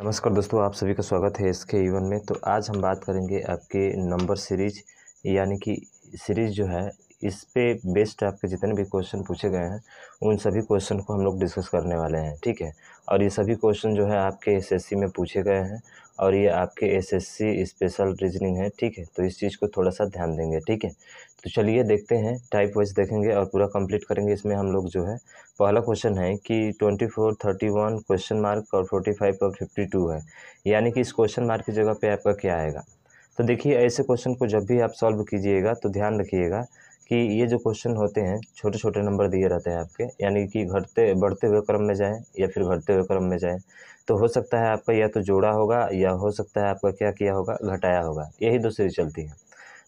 नमस्कार दोस्तों आप सभी का स्वागत है इसके ईवन में तो आज हम बात करेंगे आपके नंबर सीरीज यानी कि सीरीज जो है इस पे बेस्ड आपके जितने भी क्वेश्चन पूछे गए हैं उन सभी क्वेश्चन को हम लोग डिस्कस करने वाले हैं ठीक है और ये सभी क्वेश्चन जो है आपके एसएससी में पूछे गए हैं और ये आपके एसएससी स्पेशल रीजनिंग है ठीक है तो इस चीज़ को थोड़ा सा ध्यान देंगे ठीक है तो चलिए देखते हैं टाइप वाइज देखेंगे और पूरा कंप्लीट करेंगे इसमें हम लोग जो है पहला क्वेश्चन है कि twenty four thirty one question mark और फोर्टी फाइव और फिफ्टी टू है यानी कि इस क्वेश्चन मार्क की जगह पर आपका क्या आएगा तो देखिए ऐसे क्वेश्चन को जब भी आप सॉल्व कीजिएगा तो ध्यान रखिएगा कि ये जो क्वेश्चन होते हैं छोटे छोटे नंबर दिए रहते हैं आपके यानी कि घटते बढ़ते हुए क्रम में जाएँ या फिर घटते हुए क्रम में जाएँ तो हो सकता है आपका या तो जोड़ा होगा या हो सकता है आपका क्या किया होगा घटाया होगा यही दो सीरीज चलती है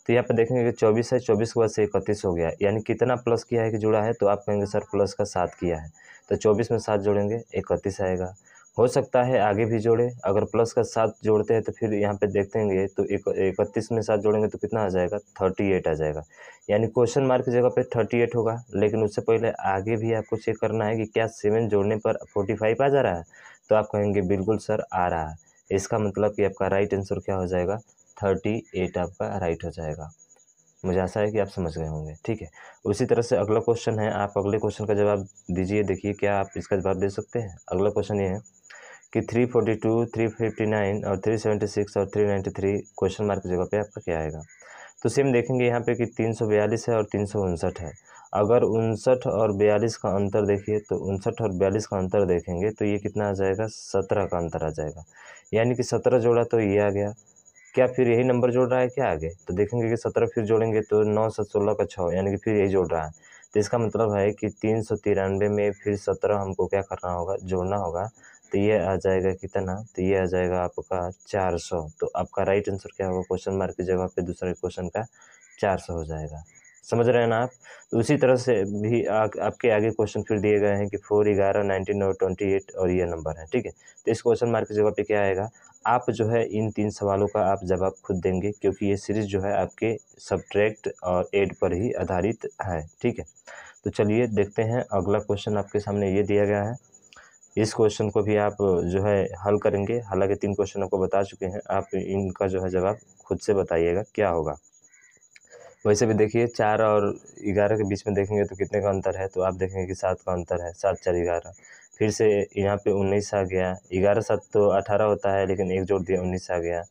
तो यहाँ पर देखेंगे कि चौबीस है चौबीस के बाद से इकतीस हो गया यानी कितना प्लस किया है कि जुड़ा है तो आप कहेंगे सर प्लस का सात किया है तो चौबीस में सात जोड़ेंगे इकतीस आएगा हो सकता है आगे भी जोड़े अगर प्लस का सात जोड़ते हैं तो फिर यहाँ पे देखेंगे तो एक इकतीस में सात जोड़ेंगे तो कितना आ जाएगा थर्टी एट आ जाएगा यानी क्वेश्चन मार्क की जगह पे थर्टी एट होगा लेकिन उससे पहले आगे भी आपको चेक करना है कि क्या सेवन जोड़ने पर फोर्टी फाइव आ जा रहा है तो आप कहेंगे बिल्कुल सर आ रहा है इसका मतलब कि आपका राइट आंसर क्या हो जाएगा थर्टी एट आपका राइट हो जाएगा मुझे आशा है कि आप समझ गए होंगे ठीक है उसी तरह से अगला क्वेश्चन है आप अगले क्वेश्चन का जवाब दीजिए देखिए क्या आप इसका जवाब दे सकते हैं अगला क्वेश्चन ये है कि 342, 359 और 376 और 393 क्वेश्चन मार्क जगह पे आपका क्या आएगा तो सेम देखेंगे यहाँ पे कि तीन है और तीन है अगर उनसठ और बयालीस का अंतर देखिए तो उनसठ और बयालीस का अंतर देखेंगे तो ये कितना आ जाएगा सत्रह का अंतर आ जाएगा यानी कि सत्रह जोड़ा तो ये आ गया क्या फिर यही नंबर जोड़ रहा है क्या आगे तो देखेंगे कि सत्रह फिर जोड़ेंगे तो नौ सौ सोलह का छः यानी कि फिर यही जोड़ रहा है तो इसका मतलब है कि तीन सौ तिरानवे में फिर सत्रह हमको क्या करना होगा जोड़ना होगा तो ये आ जाएगा कितना तो ये आ जाएगा आपका चार सौ तो आपका राइट आंसर क्या होगा क्वेश्चन मार्क की जगह पे दूसरे क्वेश्चन का चार सौ हो जाएगा समझ रहे हैं ना आप तो उसी तरह से भी आ, आपके आगे क्वेश्चन फिर दिए गए हैं कि फोर ग्यारह नाइनटीन और ट्वेंटी एट और ये नंबर है ठीक है तो इस क्वेश्चन मार्क की जगह पर क्या आएगा आप जो है इन तीन सवालों का आप जवाब खुद देंगे क्योंकि ये सीरीज जो है आपके सब्ट्रैक्ट और एड पर ही आधारित है ठीक है तो चलिए देखते हैं अगला क्वेश्चन आपके सामने ये दिया गया है इस क्वेश्चन को भी आप जो है हल करेंगे हालांकि तीन क्वेश्चन आपको बता चुके हैं आप इनका जो है जवाब खुद से बताइएगा क्या होगा वैसे भी देखिए चार और ग्यारह के बीच में देखेंगे तो कितने का अंतर है तो आप देखेंगे कि सात का अंतर है सात चार ग्यारह फिर से यहाँ पे उन्नीस आ गया ग्यारह सात तो अठारह होता है लेकिन एक जोड़ दिया उन्नीस आ गया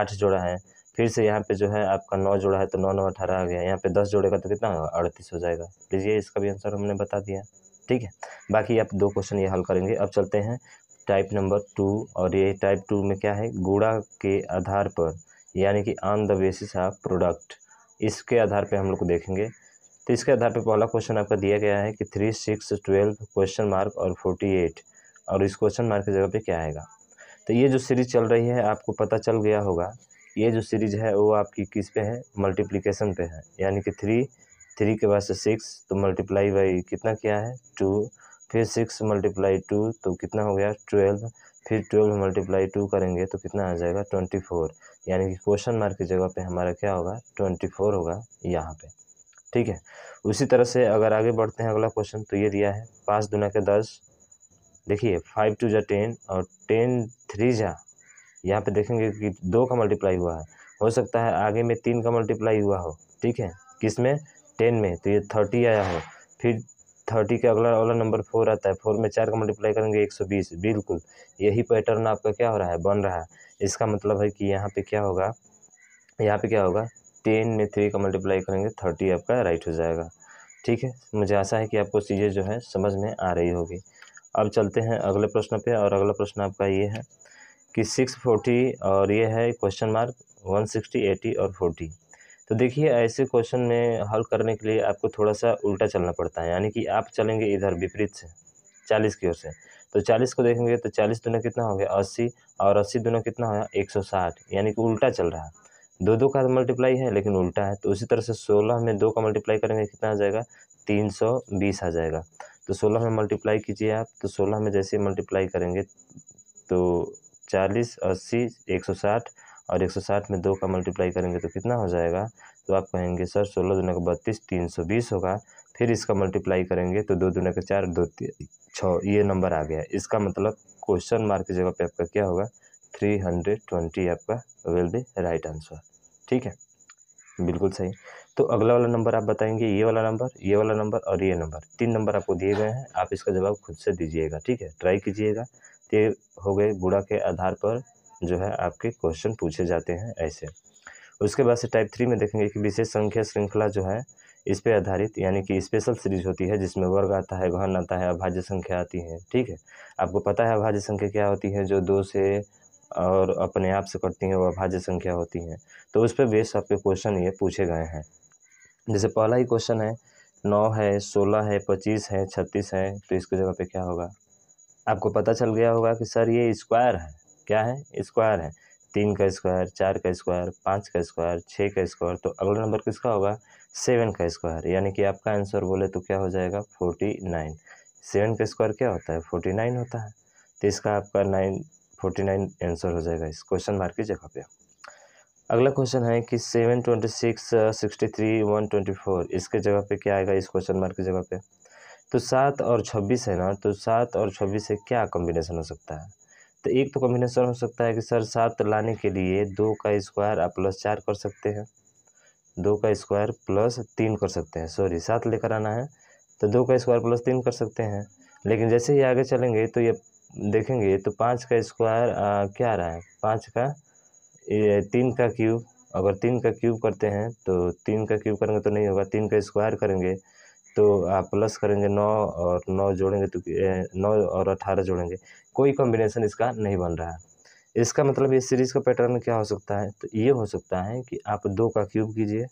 आठ जोड़ा है फिर से यहाँ पे जो है आपका नौ जोड़ा है तो नौ नौ अठारह आ गया यहाँ पे दस जोड़ेगा तो कितना अड़तीस हो जाएगा प्लीज़ तो ये इसका भी आंसर हमने बता दिया ठीक है बाकी आप दो क्वेश्चन ये हल करेंगे अब चलते हैं टाइप नंबर टू और ये टाइप टू में क्या है गुड़ा के आधार पर यानी कि on the basis of product इसके आधार पे हम लोग को देखेंगे तो इसके आधार पे पहला क्वेश्चन आपका दिया गया है कि three six twelve question mark और फोर्टी एट और इस क्वेश्चन मार्क की जगह पे क्या आएगा तो ये जो सीरीज चल रही है आपको पता चल गया होगा ये जो सीरीज है वो आपकी किस पे है मल्टीप्लिकेशन पे है यानी कि थ्री थ्री के बाद से सिक्स तो मल्टीप्लाई बाई कितना किया है टू फिर सिक्स मल्टीप्लाई टू तो कितना हो गया ट्वेल्व फिर ट्वेल्व मल्टीप्लाई टू करेंगे तो कितना आ जाएगा ट्वेंटी फोर यानी कि क्वेश्चन मार्क की जगह पे हमारा क्या होगा ट्वेंटी फोर होगा यहाँ पे ठीक है उसी तरह से अगर आगे बढ़ते हैं अगला क्वेश्चन तो ये दिया है पाँच दुना के दस देखिए फाइव टू जा टेन और टेन थ्री जा यहाँ पे देखेंगे कि दो का मल्टीप्लाई हुआ है हो सकता है आगे में तीन का मल्टीप्लाई हुआ हो ठीक है किस में टेन में तो ये थर्टी आया हो फिर थर्टी का अगला वाला नंबर फोर आता है फोर में चार का मल्टीप्लाई करेंगे एक सौ बीस बिल्कुल यही पैटर्न आपका क्या हो रहा है बन रहा है इसका मतलब है कि यहाँ पे क्या होगा यहाँ पे क्या होगा टेन में थ्री का मल्टीप्लाई करेंगे थर्टी आपका राइट हो जाएगा ठीक है मुझे आशा है कि आपको चीज़ें जो है समझ में आ रही होगी अब चलते हैं अगले प्रश्न पर और अगला प्रश्न आपका ये है कि सिक्स फोर्टी और ये है question mark one sixty eighty और फोर्टी तो देखिए ऐसे क्वेश्चन में हल करने के लिए आपको थोड़ा सा उल्टा चलना पड़ता है यानी कि आप चलेंगे इधर विपरीत से चालीस की ओर से तो चालीस को देखेंगे तो चालीस दुना कितना हो गया अस्सी और अस्सी दुना कितना हो गया एक सौ साठ यानी कि उल्टा चल रहा है दो दो का मल्टीप्लाई है लेकिन उल्टा है तो उसी तरह से सोलह में दो का मल्टीप्लाई करेंगे कितना आ जाएगा तीन सौ बीस आ जाएगा तो सोलह में मल्टीप्लाई कीजिए आप तो सोलह में जैसे मल्टीप्लाई करेंगे तो चालीस अस्सी एक सौ साठ और एक सौ साठ में दो का मल्टीप्लाई करेंगे तो कितना हो जाएगा तो आप कहेंगे सर सोलह दुना का बत्तीस तीन सौ बीस होगा फिर इसका मल्टीप्लाई करेंगे तो दो दुना का चार दो छः ये नंबर आ गया इसका मतलब क्वेश्चन मार्क की जगह पे आपका क्या होगा थ्री हंड्रेड ट्वेंटी आपका विल बी राइट आंसर ठीक है बिल्कुल सही तो अगला वाला नंबर आप बताएंगे ये वाला नंबर ये वाला नंबर और ये नंबर तीन नंबर आपको दिए गए हैं आप इसका जवाब खुद से दीजिएगा ठीक है ट्राई कीजिएगा ये हो गए गुड़ा के आधार पर जो है आपके क्वेश्चन पूछे जाते हैं ऐसे उसके बाद से टाइप थ्री में देखेंगे कि विशेष संख्या श्रृंखला जो है इस पर आधारित यानी कि स्पेशल सीरीज होती है जिसमें वर्ग आता है घन आता है अभाज्य संख्या आती है ठीक है आपको पता है अभाज्य संख्या क्या होती है जो दो से और अपने आप से करती हैं वो अभाज्य संख्या होती हैं तो उस पर बेस आपके क्वेश्चन ये पूछे गए हैं जैसे पहला ही क्वेश्चन है नौ है सोलह है पच्चीस है छत्तीस है तो इसकी जगह पे क्या होगा आपको पता चल गया होगा कि सर ये स्क्वायर है क्या है स्क्वायर है तीन का स्क्वायर चार का स्क्वायर पाँच का स्क्वायर छः का स्क्वायर तो अगला नंबर किसका होगा सेवन का स्क्वायर यानी कि आपका आंसर बोले तो क्या हो जाएगा फोर्टी नाइन सेवन का स्क्वायर क्या होता है फोर्टी नाइन होता है तो इसका आपका नाइन फोर्टी नाइन आंसर हो जाएगा इस क्वेश्चन मार्क की जगह पे अगला क्वेश्चन है कि seven twenty six sixty three one twenty four इसके जगह पे क्या आएगा इस क्वेश्चन मार्क की जगह पे तो सात और छब्बीस है ना तो सात और छब्बीस से क्या कॉम्बिनेशन हो सकता है तो एक तो कॉम्बिनेशन हो सकता है कि सर सात लाने के लिए दो का स्क्वायर आप प्लस चार कर सकते हैं दो का स्क्वायर प्लस तीन कर सकते हैं सॉरी सात लेकर आना है तो दो का स्क्वायर प्लस तीन कर सकते हैं लेकिन जैसे ही आगे चलेंगे तो ये देखेंगे तो पाँच का स्क्वायर क्या आ रहा है पाँच का ये तीन का क्यूब अगर तीन का क्यूब करते हैं तो तीन का क्यूब करेंगे तो नहीं होगा तीन का स्क्वायर करेंगे तो आप प्लस करेंगे नौ और नौ जोड़ेंगे तो नौ और अठारह जोड़ेंगे कोई कॉम्बिनेशन इसका नहीं बन रहा है इसका मतलब इस सीरीज़ का पैटर्न क्या हो सकता है तो ये हो सकता है कि आप दो का क्यूब कीजिए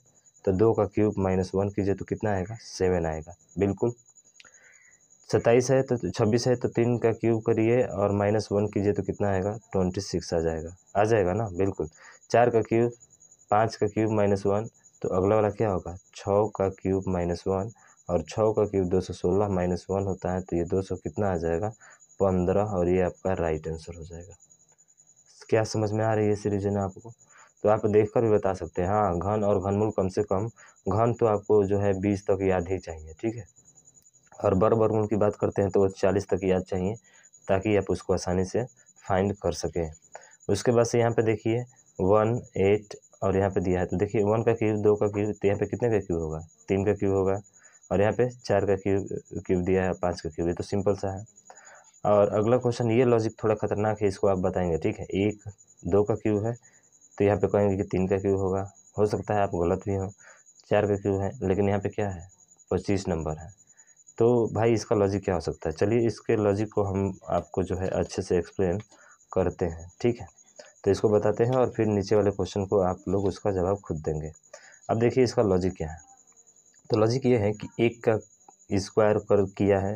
तो दो का क्यूब माइनस वन कीजिए तो कितना आएगा सेवन आएगा बिल्कुल सत्ताईस है तो छब्बीस है तो तीन का क्यूब करिए और माइनस वन कीजिए तो कितना आएगा ट्वेंटी सिक्स आ जाएगा आ जाएगा ना बिल्कुल चार का क्यूब पाँच का क्यूब माइनस वन तो अगला वाला क्या होगा छः का क्यूब माइनस वन और छः का क्यूब दो सौ सोलह माइनस वन होता है तो ये दो सौ कितना आ जाएगा पंद्रह और ये आपका राइट आंसर हो जाएगा क्या समझ में आ रही है इस है आपको तो आप देख कर भी बता सकते हैं हाँ घन और घनमूल कम से कम घन तो आपको जो है बीस तक याद ही चाहिए ठीक है और बर बरमूल की बात करते हैं तो वो चालीस तक याद चाहिए ताकि आप उसको आसानी से फाइंड कर सकें उसके बाद से यहाँ पे देखिए वन एट और यहाँ पे दिया है तो देखिए वन का क्यूब दो का क्यूब तो यहाँ पे कितने का क्यूब होगा तीन का क्यूब होगा और यहाँ पे चार का क्यूब क्यूब दिया है पाँच का क्यूब ये तो सिंपल सा है और अगला क्वेश्चन ये लॉजिक थोड़ा खतरनाक है इसको आप बताएंगे ठीक है एक दो का क्यू है तो यहाँ पे कहेंगे कि तीन का क्यू होगा हो सकता है आप गलत भी हो चार का क्यू है लेकिन यहाँ पे क्या है पच्चीस नंबर है तो भाई इसका लॉजिक क्या हो सकता है चलिए इसके लॉजिक को हम आपको जो है अच्छे से एक्सप्लेन करते हैं ठीक है तो इसको बताते हैं और फिर नीचे वाले क्वेश्चन को आप लोग उसका जवाब खुद देंगे अब देखिए इसका लॉजिक क्या है तो लॉजिक ये है कि एक का स्क्वायर कर किया है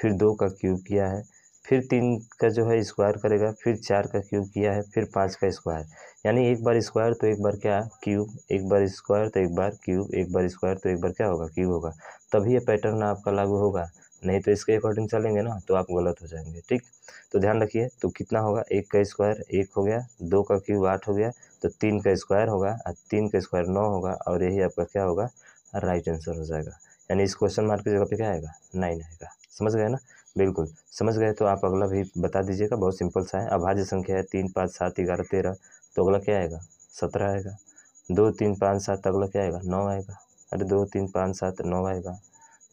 फिर दो का क्यूब किया है फिर तीन का जो है स्क्वायर करेगा फिर चार का क्यूब किया है फिर पाँच का स्क्वायर यानी एक बार स्क्वायर तो एक बार क्या क्यूब एक बार स्क्वायर तो एक बार क्यूब एक बार स्क्वायर तो एक बार क्या होगा क्यूब होगा तभी ये पैटर्न आपका लागू होगा नहीं तो इसके अकॉर्डिंग चलेंगे ना तो आप गलत हो जाएंगे ठीक तो ध्यान रखिए तो कितना होगा एक का स्क्वायर एक हो गया दो का क्यूब आठ हो गया तो तीन का स्क्वायर होगा और तीन का स्क्वायर नौ होगा और यही आपका क्या होगा राइट आंसर हो जाएगा यानी इस क्वेश्चन मार्क की जगह पे क्या आएगा नाइन आएगा समझ गए ना बिल्कुल समझ गए तो आप अगला भी बता दीजिएगा बहुत सिंपल सा है अभाज्य संख्या है तीन पाँच सात ग्यारह तेरह तो अगला क्या आएगा सत्रह आएगा दो तीन पाँच सात तो अगला क्या आएगा नौ आएगा अरे दो तीन पाँच सात नौ आएगा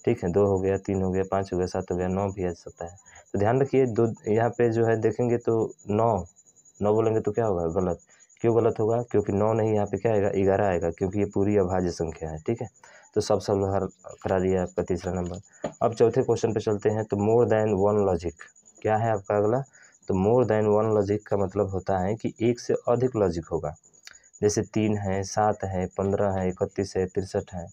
ठीक है दो हो गया तीन हो गया पाँच हो गया सात हो गया नौ भी आ सकता है तो ध्यान रखिए दो यहाँ पे जो है देखेंगे तो नौ नौ बोलेंगे तो क्या होगा गलत क्यों गलत होगा क्योंकि नौ नहीं यहाँ पे क्या आएगा ग्यारह आएगा क्योंकि ये पूरी अभाज्य संख्या है ठीक है तो सब सल्व करा दिया आपका तीसरा नंबर अब चौथे क्वेश्चन पे चलते हैं तो मोर देन वन लॉजिक क्या है आपका अगला तो मोर देन वन लॉजिक का मतलब होता है कि एक से अधिक लॉजिक होगा जैसे तीन है सात है पंद्रह है इकतीस है तिरसठ है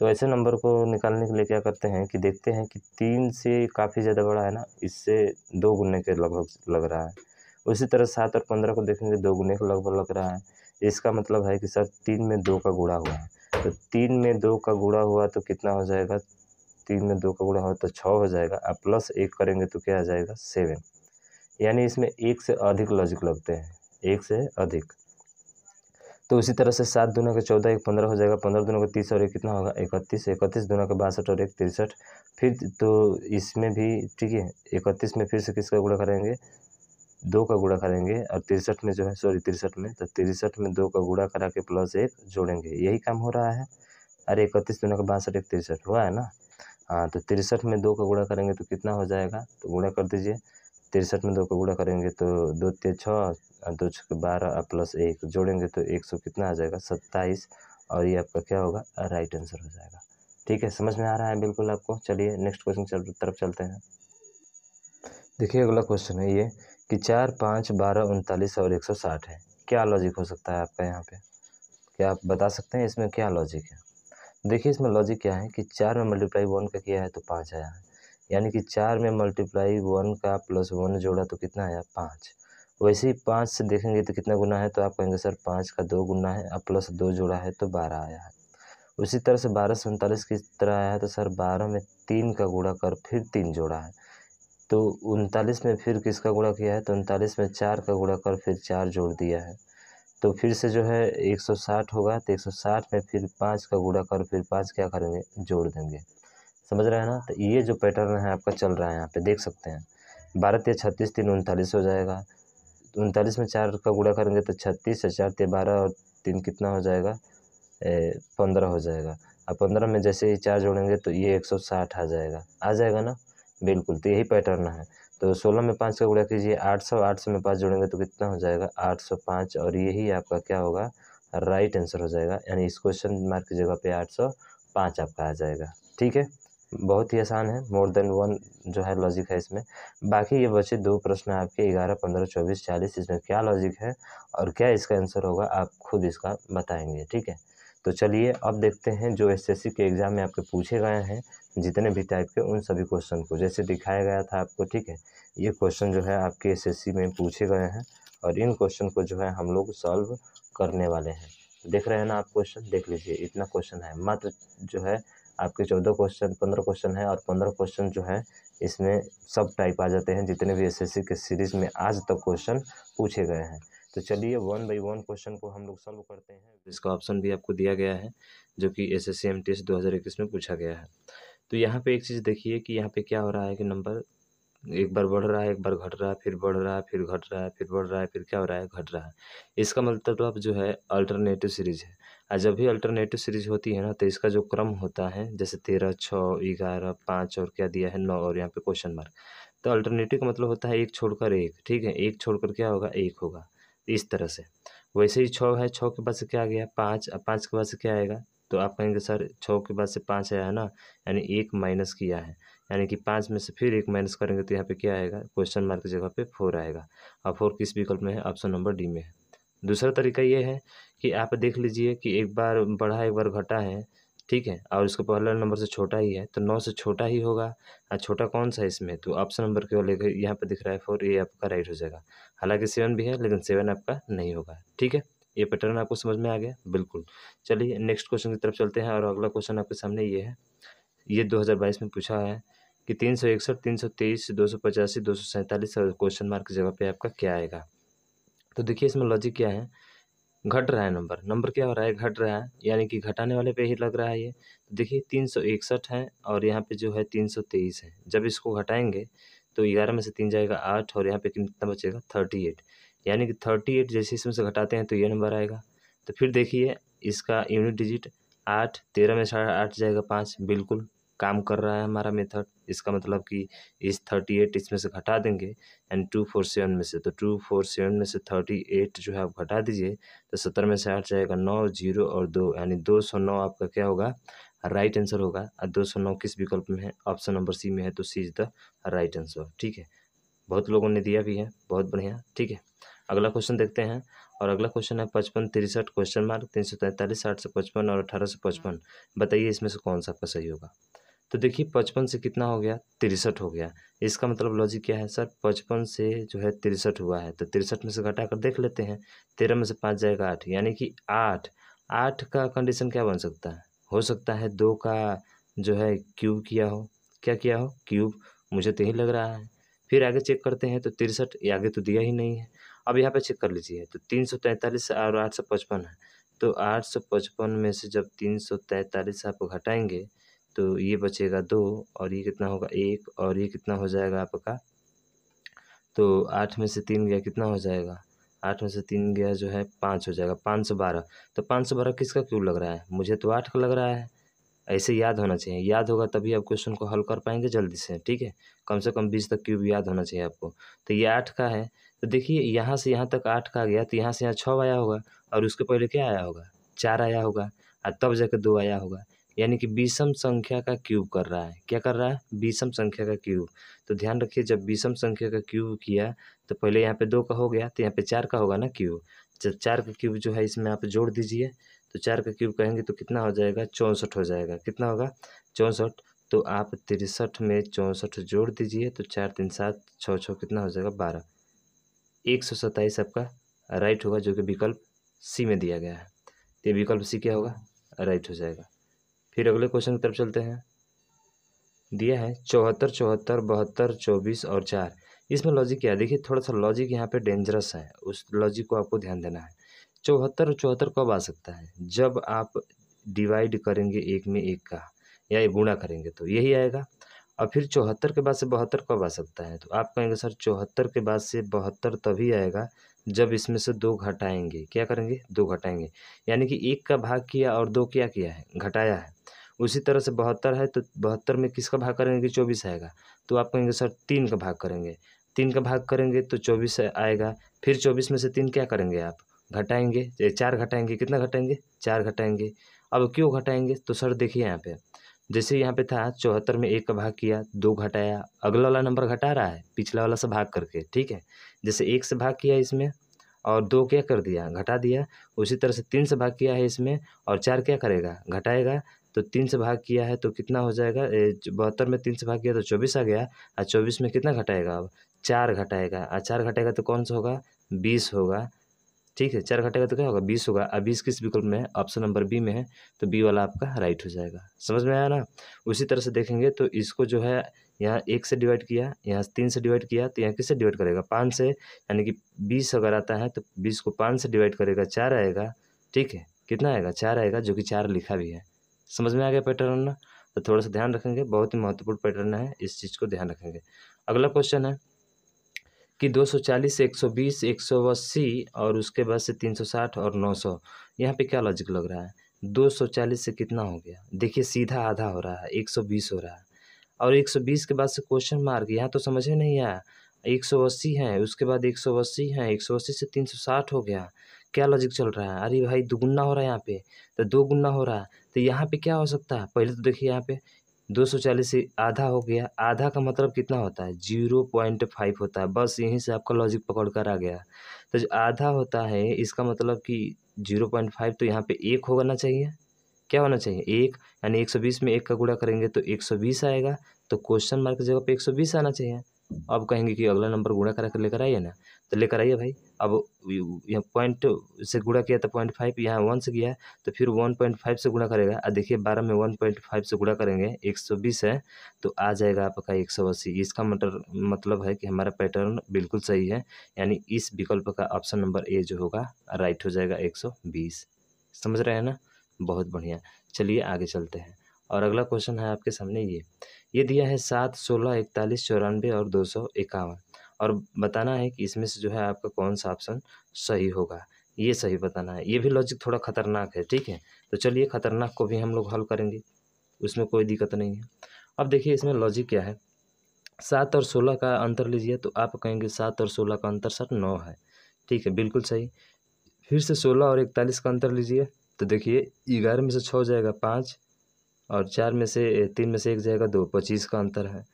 तो ऐसे नंबर को निकालने के लिए क्या करते हैं कि देखते हैं कि तीन से काफ़ी ज़्यादा बड़ा है ना इससे दो गुने के लगभग लग रहा है उसी तरह सात और पंद्रह को देखेंगे दो गुने के लगभग लग रहा है इसका मतलब है कि सर तीन में दो का गुड़ा हुआ है तो तीन में दो का गुणा हुआ तो कितना हो जाएगा तीन में दो का गुणा हुआ तो छः हो जाएगा और प्लस एक करेंगे तो क्या आ जाएगा सेवन यानी इसमें एक से अधिक लॉजिक लगते हैं एक से अधिक तो उसी तरह से सात दुना का चौदह एक पंद्रह हो जाएगा पंद्रह दुना का तीस और एक कितना होगा इकतीस इकतीस दुना का बासठ और एक तिरसठ फिर तो इसमें भी ठीक है इकतीस में फिर से किसका गुणा करेंगे दो का गुड़ा करेंगे और तिरसठ में जो है सॉरी तिरसठ में तो तिरसठ में दो का गुड़ा करा के प्लस एक जोड़ेंगे यही काम हो रहा है अरे इकतीस दोनों का बासठ एक तिरसठ हुआ है ना हाँ तो तिरसठ में दो का गुड़ा करेंगे तो कितना हो जाएगा तो गुड़ा कर दीजिए तिरसठ में दो का गुड़ा करेंगे तो दो तीन छः दो छः बारह प्लस एक जोड़ेंगे तो एक सौ कितना आ जाएगा सत्ताईस और ये आपका क्या होगा राइट आंसर हो जाएगा ठीक है समझ में आ रहा है बिल्कुल आपको चलिए नेक्स्ट क्वेश्चन तरफ चलते हैं देखिए अगला क्वेश्चन है ये कि चार पाँच बारह उनतालीस और एक सौ साठ है क्या लॉजिक हो सकता है आपका यहाँ पे क्या आप बता सकते हैं इसमें क्या लॉजिक है देखिए इसमें लॉजिक क्या है कि चार में मल्टीप्लाई वन का किया है तो पाँच आया है यानी कि चार में मल्टीप्लाई वन का प्लस वन जोड़ा तो कितना आया पाँच वैसे ही पाँच से देखेंगे तो कितना गुना है तो आप कहेंगे सर पाँच का दो गुना है और प्लस दो जोड़ा है तो बारह आया है उसी तरह से बारह सौ उनतालीस की तरह आया है तो सर बारह में तीन का गुणा कर फिर तीन जोड़ा है तो उनतालीस में फिर किसका गुणा किया है तो उनतालीस में चार का गुणा कर फिर चार जोड़ दिया है तो फिर से जो है एक सौ साठ होगा तो एक सौ साठ में फिर पाँच का गुणा कर फिर पाँच क्या करेंगे जोड़ देंगे समझ रहे हैं ना तो ये जो पैटर्न है आपका चल रहा है यहाँ पे देख सकते हैं बारह तेरह छत्तीस तीन उनतालीस हो जाएगा उनतालीस में चार का गुणा करेंगे तो छत्तीस तो चार तेरह बारह और तीन कितना हो जाएगा पंद्रह हो जाएगा अब पंद्रह में जैसे ही चार जोड़ेंगे तो ये एक सौ साठ आ जाएगा आ जाएगा ना बिल्कुल तो यही पैटर्न है तो सोलह में पाँच का गुड़ा कीजिए आठ सौ आठ सौ में पाँच जोड़ेंगे तो कितना हो जाएगा आठ सौ पाँच और यही आपका क्या होगा राइट आंसर हो जाएगा यानी इस क्वेश्चन मार्क की जगह पे आठ सौ पाँच आपका आ जाएगा ठीक है बहुत ही आसान है मोर देन वन जो है लॉजिक है इसमें बाकी ये बचे दो प्रश्न आपके ग्यारह पंद्रह चौबीस चालीस इसमें क्या लॉजिक है और क्या इसका आंसर होगा आप खुद इसका बताएंगे ठीक है तो चलिए अब देखते हैं जो एसएससी के एग्ज़ाम में आपके पूछे गए हैं जितने भी टाइप के उन सभी क्वेश्चन को जैसे दिखाया गया था आपको ठीक है ये क्वेश्चन जो है आपके एसएससी में पूछे गए हैं और इन क्वेश्चन को जो है हम लोग सॉल्व करने वाले हैं देख रहे हैं ना आप क्वेश्चन देख लीजिए इतना क्वेश्चन है मात्र जो है आपके चौदह क्वेश्चन पंद्रह क्वेश्चन है और पंद्रह क्वेश्चन जो है इसमें सब टाइप आ जाते हैं जितने भी सी के सीरीज़ में आज तक क्वेश्चन पूछे गए हैं तो चलिए वन बाई वन क्वेश्चन को हम लोग सॉल्व करते हैं इसका ऑप्शन भी आपको दिया गया है जो कि एस एस सी एम दो हज़ार इक्कीस में पूछा गया है तो यहाँ पे एक चीज़ देखिए कि यहाँ पे क्या हो रहा है कि नंबर एक बार बढ़ रहा है एक बार घट रहा है फिर बढ़ रहा है फिर घट रहा है फिर बढ़ रहा है फिर क्या हो रहा है घट रहा है इसका मतलब जो है अल्टरनेटिव सीरीज है और जब भी अल्टरनेटिव सीरीज होती है ना तो इसका जो क्रम होता है जैसे तेरह छः ग्यारह पाँच और क्या दिया है नौ और यहाँ पे क्वेश्चन मार्क तो अल्टरनेटिव का मतलब होता है एक छोड़कर एक ठीक है एक छोड़कर क्या होगा एक होगा इस तरह से वैसे ही छः है छः के बाद से क्या आ गया पाँच पाँच के बाद से क्या आएगा तो आप कहेंगे सर छः के बाद से पाँच आया है ना यानी एक माइनस किया है यानी कि पाँच में से फिर एक माइनस करेंगे तो यहाँ पे क्या आएगा क्वेश्चन मार्क की जगह पे फोर आएगा और फोर किस विकल्प में है ऑप्शन नंबर डी में है दूसरा तरीका ये है कि आप देख लीजिए कि एक बार बढ़ा एक बार घटा है ठीक है और इसको पहला नंबर से छोटा ही है तो नौ से छोटा ही होगा और छोटा कौन सा है इसमें तो ऑप्शन नंबर केवल एक यहाँ पर दिख रहा है फोर ये आपका राइट हो जाएगा हालांकि सेवन भी है लेकिन सेवन आपका नहीं होगा ठीक है ये पैटर्न आपको समझ में आ गया बिल्कुल चलिए नेक्स्ट क्वेश्चन की तरफ चलते हैं और अगला क्वेश्चन आपके सामने ये है ये बाईस में पूछा है कि तीन सौ इकसठ तीन सौ तेईस दो सौ पचासी दो सौ सैंतालीस क्वेश्चन मार्क की जगह पे आपका क्या आएगा तो देखिए इसमें लॉजिक क्या है घट रहा है नंबर नंबर क्या हो रहा है घट रहा है यानी कि घटाने वाले पे ही लग रहा है ये तो देखिए तीन सौ इकसठ है और यहाँ पे जो है तीन सौ तेईस है जब इसको घटाएंगे तो ग्यारह में से तीन जाएगा आठ और यहाँ पे कितना बचेगा थर्टी एट यानी कि थर्टी एट जैसे इसमें से घटाते हैं तो ये नंबर आएगा तो फिर देखिए इसका यूनिट डिजिट आठ तेरह में साढ़े आठ जाएगा पाँच बिल्कुल काम कर रहा है हमारा मेथड इसका मतलब कि इस थर्टी एट इसमें से घटा देंगे एंड टू फोर सेवन में से तो टू फोर सेवन में से थर्टी एट जो है आप घटा दीजिए तो सत्तर में से आठ जाएगा नौ जीरो और दो यानी दो सौ नौ आपका क्या होगा राइट आंसर होगा और दो सौ नौ किस विकल्प में है ऑप्शन नंबर सी में है तो C is the right answer ठीक है बहुत लोगों ने दिया भी है बहुत बढ़िया ठीक है अगला क्वेश्चन देखते हैं और अगला क्वेश्चन है पचपन तिरसठ क्वेश्चन मार्क तीन सौ तैंतालीस साठ से पचपन और अठारह सौ पचपन बताइए इसमें से कौन सा आपका सही होगा तो देखिए पचपन से कितना हो गया तिरसठ हो गया इसका मतलब लॉजिक क्या है सर पचपन से जो है तिरसठ हुआ है तो तिरसठ में से घटा कर देख लेते हैं तेरह में से पाँच जाएगा आठ यानी कि आठ आठ का कंडीशन क्या बन सकता है हो सकता है दो का जो है क्यूब किया हो क्या किया हो क्यूब मुझे तो यही लग रहा है फिर आगे चेक करते हैं तो तिरसठ आगे तो दिया ही नहीं है अब यहाँ पे चेक कर लीजिए तो तीन सौ तैंतालीस और आठ सौ पचपन है तो आठ सौ पचपन में से जब तीन सौ तैंतालीस आप घटाएंगे तो ये बचेगा दो और ये कितना होगा एक और ये कितना हो जाएगा आपका तो आठ में से तीन गया कितना हो जाएगा आठ में से तीन गया जो है पाँच हो जाएगा पाँच सौ बारह तो पाँच सौ बारह किसका क्यों लग रहा है मुझे तो आठ का लग रहा है ऐसे याद होना चाहिए याद होगा तभी आप क्वेश्चन को हल कर पाएंगे जल्दी से ठीक है कम से कम बीस तक क्यूब याद होना चाहिए आपको तो ये आठ का है तो देखिए यहाँ से यहाँ तक आठ का गया तो यहाँ से यहाँ छः आया होगा और उसके पहले क्या आया होगा चार आया होगा और तब जाकर दो आया होगा यानी कि विषम संख्या का क्यूब कर रहा है क्या कर रहा है विषम संख्या का क्यूब तो ध्यान रखिए जब विषम संख्या का क्यूब किया तो पहले यहाँ पे दो का हो गया तो यहाँ पे चार का होगा ना क्यूब जब चार का क्यूब जो है इसमें आप जोड़ दीजिए तो चार का क्यूब कहेंगे तो कितना हो जाएगा चौंसठ हो जाएगा कितना होगा चौंसठ तो आप तिरसठ में चौंसठ जोड़ दीजिए तो चार तीन सात छः छः कितना हो जाएगा बारह एक सौ सत्ताईस आपका राइट होगा जो कि विकल्प सी में दिया गया है तो विकल्प सी क्या होगा राइट हो जाएगा फिर अगले क्वेश्चन की तरफ चलते हैं दिया है चौहत्तर चौहत्तर बहत्तर चौबीस और चार इसमें लॉजिक क्या है देखिए थोड़ा सा लॉजिक यहाँ पे डेंजरस है उस लॉजिक को आपको ध्यान देना है चौहत्तर और चौहत्तर कब आ सकता है जब आप डिवाइड करेंगे एक में एक का या गुणा करेंगे तो यही आएगा और फिर चौहत्तर के बाद से बहत्तर कब आ सकता है तो आप कहेंगे सर चौहत्तर के बाद से बहत्तर तभी आएगा जब इसमें से दो घटाएंगे क्या करेंगे दो घटाएंगे यानी कि एक का भाग किया और दो क्या किया है घटाया है उसी तरह से बहत्तर है तो बहत्तर में किसका भाग करेंगे कि चौबीस आएगा तो आप कहेंगे सर तीन का भाग करेंगे तीन का भाग करेंगे तो चौबीस आएगा फिर चौबीस में से तीन क्या करेंगे आप घटाएंगे चार घटाएंगे कितना घटाएंगे चार घटाएंगे अब क्यों घटाएंगे तो सर देखिए यहाँ पे जैसे यहाँ पे था चौहत्तर में एक का भाग किया दो घटाया अगला वाला नंबर घटा रहा है पिछला वाला से भाग करके ठीक है जैसे एक से भाग किया इसमें और दो क्या कर दिया घटा दिया उसी तरह से तीन से भाग किया है इसमें और चार क्या करेगा घटाएगा तो तीन से भाग किया है तो कितना हो जाएगा बहत्तर में तीन से भाग किया तो चौबीस आ गया और चौबीस में कितना घटाएगा अब चार घटाएगा और चार घटाएगा तो कौन सा होगा बीस होगा ठीक है चार घटेगा तो क्या होगा बीस होगा अब बीस किस विकल्प में है ऑप्शन नंबर बी में है तो बी वाला आपका राइट हो जाएगा समझ में आया ना उसी तरह से देखेंगे तो इसको जो है यहाँ एक से डिवाइड किया यहाँ तीन से डिवाइड किया तो यहाँ किससे डिवाइड करेगा पाँच से यानी कि बीस अगर आता है तो बीस को पाँच से डिवाइड करेगा चार आएगा ठीक है कितना आएगा चार आएगा जो कि चार लिखा भी है समझ में आ गया पैटर्न ना तो थोड़ा सा ध्यान रखेंगे बहुत ही महत्वपूर्ण पैटर्न है इस चीज़ को ध्यान रखेंगे अगला क्वेश्चन है कि 240 से 120 सौ और उसके बाद से 360 और 900 यहाँ पे क्या लॉजिक लग रहा है 240 से कितना हो गया देखिए सीधा आधा हो रहा है 120 हो रहा है और 120 के बाद से क्वेश्चन मार्क यहाँ तो समझ में नहीं आया एक अस्सी है उसके बाद एक है अस्सी से साठ हो गया क्या लॉजिक चल रहा है अरे भाई दुगुना हो रहा है यहाँ पे तो दो गुना हो रहा है तो यहाँ पे क्या हो सकता है पहले तो देखिए यहाँ पे दो सौ चालीस से आधा हो गया आधा का मतलब कितना होता है जीरो पॉइंट फाइव होता है बस यहीं से आपका लॉजिक पकड़ कर आ गया तो जो आधा होता है इसका मतलब कि जीरो पॉइंट फाइव तो यहाँ पे एक होना चाहिए क्या होना चाहिए एक यानी एक सौ बीस में एक का गुड़ा करेंगे तो एक सौ बीस आएगा तो क्वेश्चन मार्क जगह पे एक सौ बीस आना चाहिए अब कहेंगे कि अगला नंबर गुड़ा करा कर लेकर आइए ना तो लेकर आइए भाई अब यहाँ पॉइंट से गुणा किया तो पॉइंट फाइव यहाँ वन से किया तो फिर वन पॉइंट फाइव से गुणा करेगा और देखिए बारह में वन पॉइंट फाइव से गुणा करेंगे एक सौ बीस है तो आ जाएगा आपका एक सौ अस्सी इसका मटर मतलब है कि हमारा पैटर्न बिल्कुल सही है यानी इस विकल्प का ऑप्शन नंबर ए जो होगा राइट हो जाएगा एक सौ बीस समझ रहे हैं ना बहुत बढ़िया चलिए आगे चलते हैं और अगला क्वेश्चन है आपके सामने ये ये दिया है सात सोलह इकतालीस चौरानवे और दो सौ इक्यावन और बताना है कि इसमें से जो है आपका कौन सा ऑप्शन सही होगा ये सही बताना है ये भी लॉजिक थोड़ा ख़तरनाक है ठीक है तो चलिए ख़तरनाक को भी हम लोग हल करेंगे उसमें कोई दिक्कत नहीं है अब देखिए इसमें लॉजिक क्या है सात और सोलह का अंतर लीजिए तो आप कहेंगे सात और सोलह का अंतर सर नौ है ठीक है बिल्कुल सही फिर से सोलह और इकतालीस का अंतर लीजिए तो देखिए ग्यारह में से छः जाएगा पाँच और चार में से तीन में से एक जाएगा दो पच्चीस का अंतर है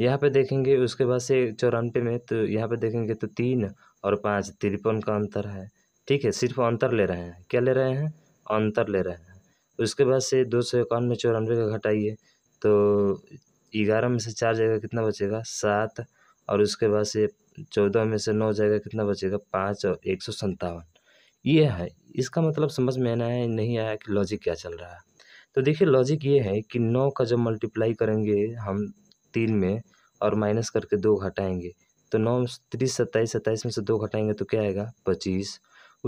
यहाँ पे देखेंगे उसके बाद से चौरानवे में तो यहाँ पे देखेंगे तो तीन और पाँच तिरपन का अंतर है ठीक है सिर्फ अंतर ले रहे हैं क्या ले रहे हैं अंतर ले रहे हैं उसके बाद से दो सौ इक्यानवे चौरानवे का घटाइए तो ग्यारह में से चार जाएगा कितना बचेगा सात और उसके बाद से चौदह में से नौ जाएगा कितना बचेगा पाँच और एक सौ सत्तावन ये है इसका मतलब समझ में आया नहीं आया कि लॉजिक क्या चल रहा है तो देखिए लॉजिक ये है कि नौ का जब मल्टीप्लाई करेंगे हम तीन में और माइनस करके दो घटाएंगे तो नौ तीस सत्ताईस सत्ताईस में से दो घटाएंगे तो क्या आएगा पच्चीस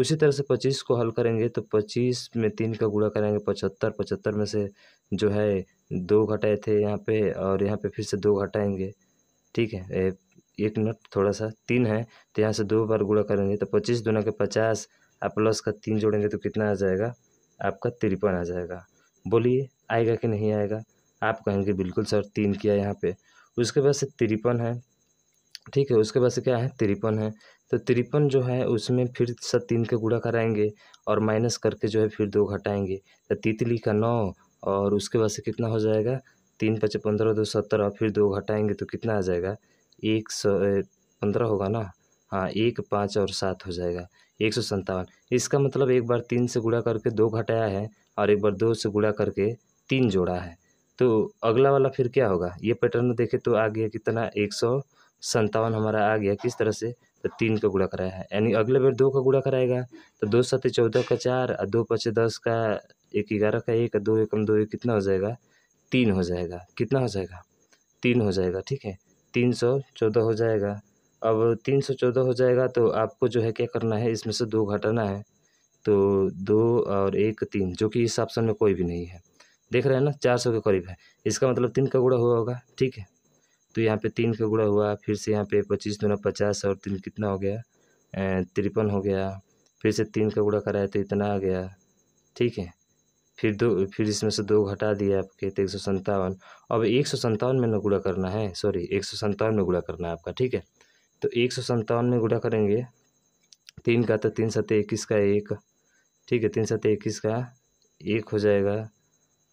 उसी तरह से पच्चीस को हल करेंगे तो पच्चीस में तीन का गुणा करेंगे पचहत्तर पचहत्तर में से जो है दो घटाए थे यहाँ पे और यहाँ पे फिर से दो घटाएंगे ठीक है एक मिनट थोड़ा सा तीन है तो यहाँ से दो बार गुणा करेंगे तो पच्चीस दोनों के पचास आप प्लस का तीन जोड़ेंगे तो कितना आ जाएगा आपका तिरपन आ जाएगा बोलिए आएगा कि नहीं आएगा आप कहेंगे बिल्कुल सर तीन किया यहाँ पे उसके बाद से तिरपन है ठीक है उसके बाद से क्या है तिरपन है तो तिरपन जो है उसमें फिर सर तीन के गुड़ा कराएंगे और माइनस करके जो है फिर दो घटाएंगे तो तितली का नौ और उसके बाद से कितना हो जाएगा तीन पचे पंद्रह दो सत्तर और फिर दो घटाएंगे तो कितना आ जाएगा एक सौ पंद्रह होगा ना हाँ एक पाँच और सात हो जाएगा एक सौ संतावन इसका मतलब एक बार तीन से गुड़ा करके दो घटाया है और एक बार दो से गुड़ा करके तीन जोड़ा है तो अगला वाला फिर क्या होगा ये पैटर्न देखें तो आ गया कितना एक सौ संतावन हमारा आ गया किस तरह से तो तीन का गुड़ा कराया है यानी अगले बार दो का गुड़ा कराएगा तो दो सात चौदह का चार और दो पचे दस का एक ग्यारह का एक दो एकम दो एक कितना हो जाएगा तीन हो जाएगा कितना हो जाएगा तीन हो जाएगा ठीक है तीन सौ चौदह हो जाएगा अब तीन सौ चौदह हो जाएगा तो आपको जो है क्या करना है इसमें से दो घटाना है तो दो और एक तीन जो कि इस ऑप्शन में कोई भी नहीं है देख रहे हैं ना चार सौ के करीब है इसका मतलब तीन का गुड़ा हुआ होगा ठीक है तो यहाँ पे तीन का गुड़ा हुआ फिर से यहाँ पे पच्चीस दूना पचास और तीन कितना हो गया तिरपन हो गया फिर से तीन का गुड़ा कराया तो इतना आ गया ठीक है फिर दो फिर इसमें से दो घटा दिया आपके तो एक सौ अब एक सौ में ना गुड़ा करना है सॉरी एक सौ में गुड़ा करना है आपका ठीक है तो एक सौ में गुड़ा करेंगे तीन का तो तीन सत्य इक्कीस का एक ठीक है तीन सत्य इक्कीस का एक हो जाएगा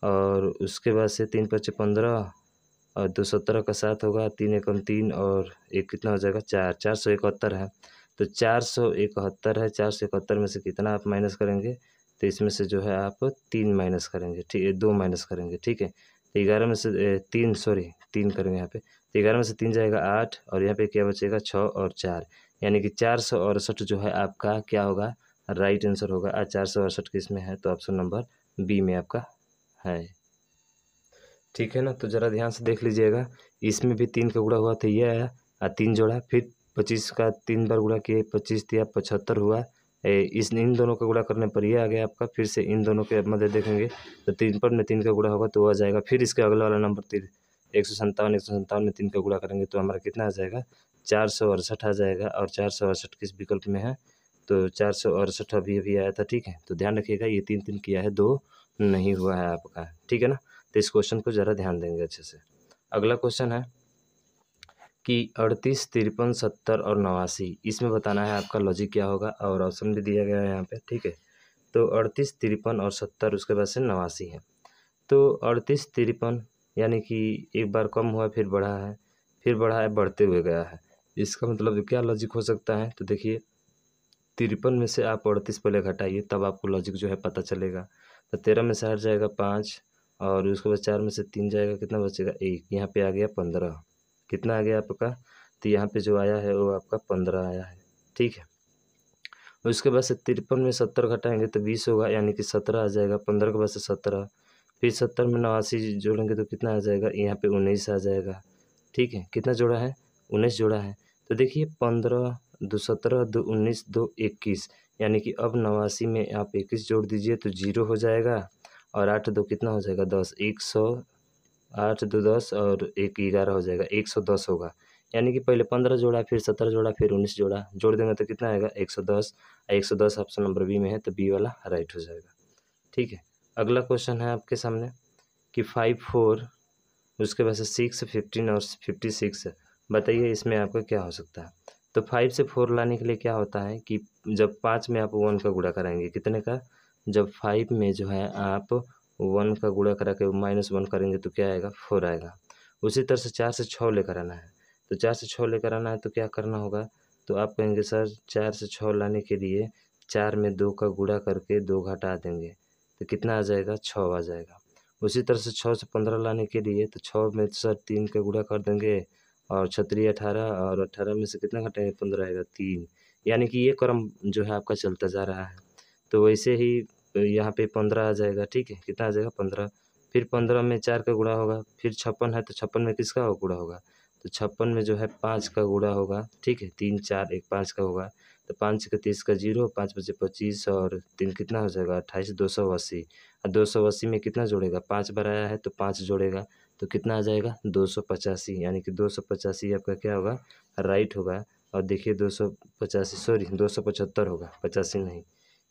और उसके बाद से तीन पच्चे पंद्रह और दो सत्रह का सात होगा तीन एकम तीन और एक कितना हो जाएगा चार चार सौ इकहत्तर है तो चार सौ इकहत्तर है चार सौ इकहत्तर में से कितना आप माइनस करेंगे तो इसमें से जो है आप तीन माइनस करेंगे ठीक है दो माइनस करेंगे ठीक है तो ग्यारह में से तीन सॉरी तीन करेंगे यहाँ पे तो ग्यारह में से तीन जाएगा आठ और यहाँ पे क्या बचेगा छः और चार यानी कि चार सौ अड़सठ जो है आपका क्या होगा राइट आंसर होगा आज चार सौ अड़सठ किस में है तो ऑप्शन नंबर बी में आपका है हाँ। ठीक है ना तो ज़रा ध्यान से देख लीजिएगा इसमें भी तीन का गुड़ा हुआ तो ये आया और तीन जोड़ा फिर पच्चीस का तीन बार गुड़ा किए पच्चीस या पचहत्तर हुआ इस इन दोनों का गुड़ा करने पर ये आ गया आपका फिर से इन दोनों के मदद देखेंगे तो तीन पर में तीन का गुड़ा होगा तो वो आ जाएगा फिर इसके अगला वाला नंबर तीन एक सौ संतावन एक सौ संतावन में तीन का गुड़ा करेंगे तो हमारा कितना आ जाएगा चार सौ अड़सठ आ जाएगा और चार सौ अड़सठ किस विकल्प में है तो चार सौ अड़सठ अभी अभी आया था ठीक है तो ध्यान रखिएगा ये तीन तीन किया है दो नहीं हुआ है आपका ठीक है ना तो इस क्वेश्चन को ज़रा ध्यान देंगे अच्छे से अगला क्वेश्चन है कि अड़तीस तिरपन सत्तर और नवासी इसमें बताना है आपका लॉजिक क्या होगा और ऑप्शन भी दिया गया है यहाँ पे ठीक है तो अड़तीस तिरपन और सत्तर उसके बाद से नवासी है तो अड़तीस तिरपन यानी कि एक बार कम हुआ फिर बढ़ा है फिर बढ़ा है बढ़ते हुए गया है इसका मतलब क्या लॉजिक हो सकता है तो देखिए तिरपन में से आप अड़तीस पहले घटाइए तब आपको लॉजिक जो है पता चलेगा तो तेरह में से हट जाएगा पाँच और उसके बाद चार में से तीन जाएगा कितना बचेगा एक यहाँ पे आ गया पंद्रह कितना आ गया आपका तो यहाँ पे जो आया है वो आपका पंद्रह आया है ठीक है उसके बाद से तिरपन में सत्तर घटाएंगे तो बीस होगा यानी कि सत्रह आ जाएगा पंद्रह के बाद से सत्रह फिर सत्तर में नवासी जोड़ेंगे तो कितना आ जाएगा यहाँ पे उन्नीस आ जाएगा ठीक है कितना जोड़ा है उन्नीस जोड़ा है तो देखिए पंद्रह दो सत्रह दो उन्नीस दो इक्कीस यानी कि अब नवासी में आप इक्कीस जोड़ दीजिए तो जीरो हो जाएगा और आठ दो कितना हो जाएगा दस एक सौ आठ दो दस और एक ग्यारह हो जाएगा एक सौ दस होगा यानी कि पहले पंद्रह जोड़ा फिर सत्रह जोड़ा फिर उन्नीस जोड़ा जोड़ देंगे तो कितना आएगा एक सौ दस एक सौ दस ऑप्शन नंबर बी में है तो बी वाला राइट हो जाएगा ठीक है अगला क्वेश्चन है आपके सामने कि फाइव फोर उसके बाद से सिक्स फिफ्टीन और फिफ्टी सिक्स बताइए इसमें आपका क्या हो सकता है तो फाइव से फोर लाने के लिए क्या होता है कि जब पाँच में आप वन का गुड़ा कराएंगे कितने का जब फाइव में जो है आप वन का गुड़ा करा के माइनस वन करेंगे तो क्या आएगा फोर आएगा उसी तरह से चार से छः लेकर आना है तो चार से छः लेकर आना है तो क्या करना होगा तो आप कहेंगे सर चार से छः लाने के लिए चार में दो का गुड़ा करके दो घटा देंगे तो कितना आ जाएगा छः आ जाएगा उसी तरह से छः से पंद्रह लाने के लिए तो छः में सर तीन का गुड़ा कर देंगे और छतरी अठारह और अठारह में से कितना घटाएंगे पंद्रह आएगा तीन यानी कि ये क्रम जो है आपका चलता जा रहा है तो वैसे ही यहाँ पे पंद्रह आ जाएगा ठीक है कितना आ जाएगा पंद्रह फिर पंद्रह में चार का गुड़ा होगा फिर छप्पन है तो छप्पन में किसका गुड़ा होगा तो छप्पन में जो है पाँच का गुड़ा होगा ठीक है तीन चार एक पाँच का होगा तो पाँच का तीस का जीरो पाँच बजे पच्चीस और तीन कितना हो जाएगा अट्ठाईस दो सौ अस्सी और दो सौ अस्सी में कितना जोड़ेगा पाँच बार आया है तो पाँच जोड़ेगा तो कितना आ जाएगा दो सौ पचासी यानी कि दो सौ पचासी आपका क्या होगा राइट होगा और देखिए दो सौ पचासी सॉरी दो सौ पचहत्तर होगा पचासी नहीं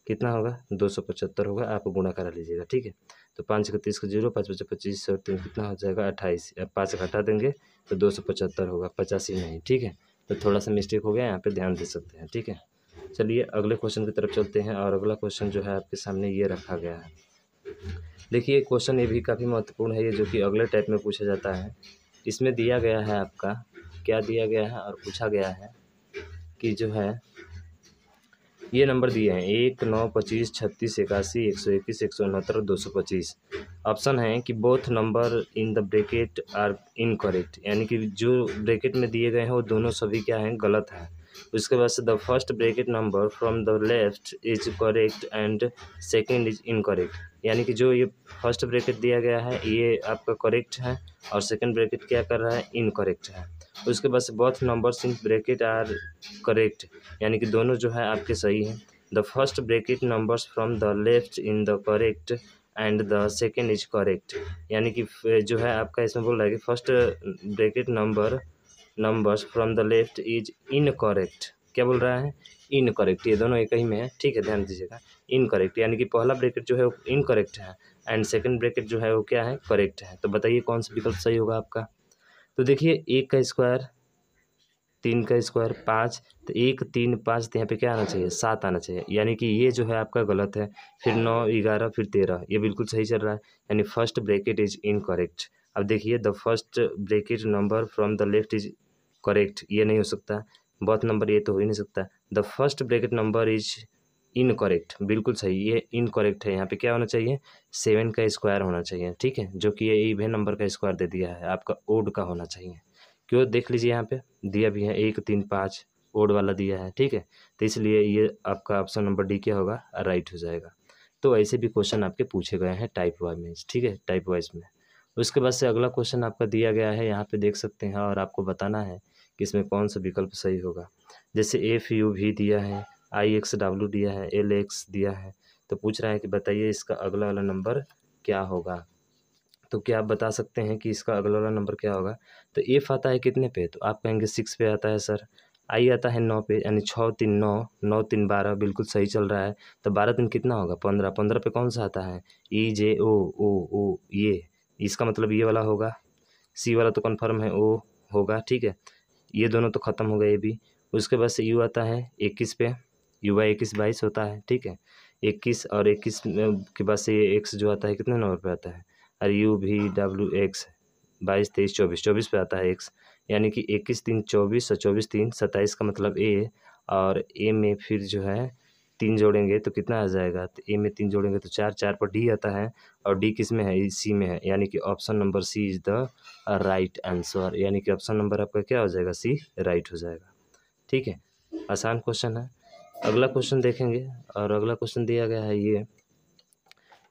कितना होगा दो सौ पचहत्तर होगा आप गुणा करा लीजिएगा ठीक है तो पाँच का तीस का जीरो पाँच पचास पच्चीस और तीन कितना हो जाएगा अट्ठाईस पाँच का हटा देंगे तो दो सौ पचहत्तर होगा पचासी नहीं ठीक है तो थोड़ा सा मिस्टेक हो गया यहाँ पे ध्यान दे सकते हैं ठीक है चलिए अगले क्वेश्चन की तरफ चलते हैं और अगला क्वेश्चन जो है आपके सामने ये रखा गया है देखिए क्वेश्चन ये भी काफ़ी महत्वपूर्ण है ये जो कि अगले टाइप में पूछा जाता है इसमें दिया गया है आपका क्या दिया गया है और पूछा गया है कि जो है ये नंबर दिए हैं एक नौ पच्चीस छत्तीस इक्यासी एक सौ इक्कीस एक सौ उनहत्तर दो सौ पच्चीस ऑप्शन है कि both number in the bracket are incorrect यानी कि जो ब्रेकेट में दिए गए हैं वो दोनों सभी क्या हैं गलत हैं उसके बाद से the first bracket number from the left is correct and second is incorrect यानी कि जो ये फर्स्ट ब्रेकेट दिया गया है ये आपका करेक्ट है और सेकेंड ब्रेकेट क्या कर रहा है इनकरेक्ट है उसके बाद से both number in bracket are correct यानी कि दोनों जो है आपके सही हैं the first bracket numbers from the left in the correct and the second is correct यानी कि जो है आपका इसमें बोल रहा है कि first bracket number numbers from the left is incorrect क्या बोल रहा है इनकरेक्ट ये दोनों एक ही में है ठीक है ध्यान दीजिएगा इनकरेक्ट यानी कि पहला ब्रैकेट जो है वो इनकरेक्ट है एंड सेकंड ब्रैकेट जो है वो क्या है करेक्ट है तो बताइए कौन सा विकल्प सही होगा आपका तो देखिए एक का स्क्वायर तीन का स्क्वायर पाँच तो एक तीन पाँच तो यहाँ पे क्या आना चाहिए सात आना चाहिए यानी कि ये जो है आपका गलत है फिर नौ ग्यारह फिर तेरह ये बिल्कुल सही चल रहा है यानी फर्स्ट ब्रैकेट इज इनकरेक्ट अब देखिए the first bracket number from the left is correct ये नहीं हो सकता बर्थ नंबर ये तो हो ही नहीं सकता the first bracket number is incorrect बिल्कुल सही ये इनकरेक्ट है यहाँ पे क्या होना चाहिए सेवन का स्क्वायर होना चाहिए ठीक है जो कि ये इवेन नंबर का स्क्वायर दे दिया है आपका ओड का होना चाहिए क्यों देख लीजिए यहाँ पे दिया भी है एक तीन पाँच ओड वाला दिया है ठीक है तो इसलिए ये आपका ऑप्शन नंबर डी क्या होगा राइट हो जाएगा तो ऐसे भी क्वेश्चन आपके पूछे गए हैं टाइप वाइज में ठीक है टाइप वाइज में उसके बाद से अगला क्वेश्चन आपका दिया गया है यहाँ पे देख सकते हैं और आपको बताना है कि इसमें कौन सा विकल्प सही होगा जैसे एफ यू भी दिया है आई एक्स डब्ल्यू दिया है एल एक्स दिया है तो पूछ रहा है कि बताइए इसका अगला वाला नंबर क्या होगा तो क्या आप बता सकते हैं कि इसका अगला वाला नंबर क्या होगा तो एफ आता है कितने पे तो आप कहेंगे सिक्स पे आता है सर आई आता है नौ पे यानी छः तीन नौ नौ तीन बारह बिल्कुल सही चल रहा है तो बारह तीन कितना होगा पंद्रह पंद्रह पे कौन सा आता है ई जे ओ ओ ओ ये इसका मतलब ये वाला होगा सी वाला तो कन्फर्म है ओ होगा ठीक है ये दोनों तो ख़त्म हो गए भी उसके बाद से यू आता है इक्कीस पे यू बाई इक्कीस बाईस होता है ठीक है इक्कीस और इक्कीस के बाद से ये एक्स जो आता है कितने नंबर पे आता है अरे यू भी डब्ल्यू एक्स बाईस तेईस चौबीस चौबीस पे आता है एक्स यानी कि इक्कीस तीन चौबीस और चौबीस तीन सत्ताईस का मतलब ए और ए में फिर जो है तीन जोड़ेंगे तो कितना आ जाएगा तो ए में तीन जोड़ेंगे तो चार चार पर डी आता है और डी किस में है सी में है यानी कि option number C is the right answer यानी कि ऑप्शन नंबर आपका क्या हो जाएगा सी राइट हो जाएगा ठीक है आसान क्वेश्चन है अगला क्वेश्चन देखेंगे और अगला क्वेश्चन दिया गया है ये